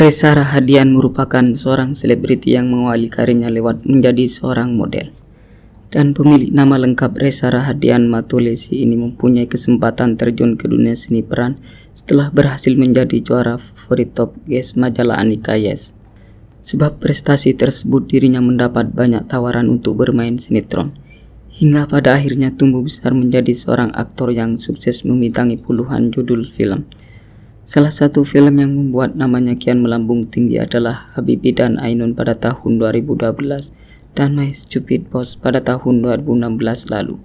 Reza Rahadian merupakan seorang selebriti yang mengawali karirnya lewat menjadi seorang model. Dan pemilik nama lengkap Reza Rahadian Matulesi ini mempunyai kesempatan terjun ke dunia seni peran setelah berhasil menjadi juara favorit Top Guest majalah Anika Yes. Sebab prestasi tersebut dirinya mendapat banyak tawaran untuk bermain sinetron hingga pada akhirnya tumbuh besar menjadi seorang aktor yang sukses membintangi puluhan judul film. Salah satu film yang membuat namanya kian melambung tinggi adalah Habibie dan Ainun pada tahun 2012 dan My Stupid Boss pada tahun 2016 lalu.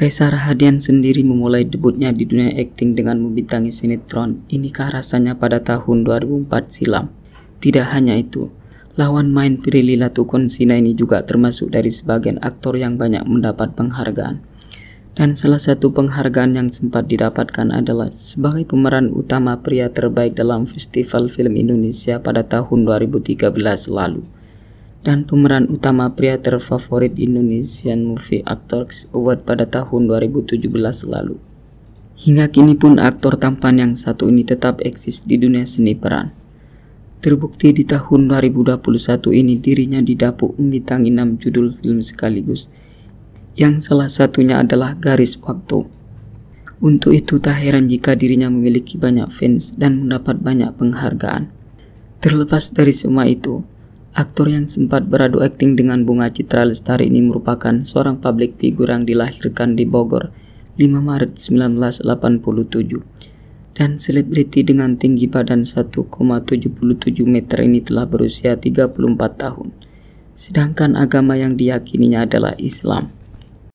Reza Rahadian sendiri memulai debutnya di dunia akting dengan membintangi sinetron Inikah Rasanya pada tahun 2004 silam. Tidak hanya itu, Lawan main Prilly Sina ini juga termasuk dari sebagian aktor yang banyak mendapat penghargaan. Dan salah satu penghargaan yang sempat didapatkan adalah sebagai pemeran utama pria terbaik dalam Festival Film Indonesia pada tahun 2013 lalu. Dan pemeran utama pria terfavorit Indonesian Movie Actors Award pada tahun 2017 lalu. Hingga kini pun aktor tampan yang satu ini tetap eksis di dunia seni peran. Terbukti di tahun 2021 ini dirinya didapuk membintangi 6 judul film sekaligus, yang salah satunya adalah Garis Waktu. Untuk itu tak heran jika dirinya memiliki banyak fans dan mendapat banyak penghargaan. Terlepas dari semua itu, aktor yang sempat beradu akting dengan Bunga Citra Lestari ini merupakan seorang publik figur yang dilahirkan di Bogor 5 Maret 1987 dan selebriti dengan tinggi badan 1,77 meter ini telah berusia 34 tahun, sedangkan agama yang diyakininya adalah Islam.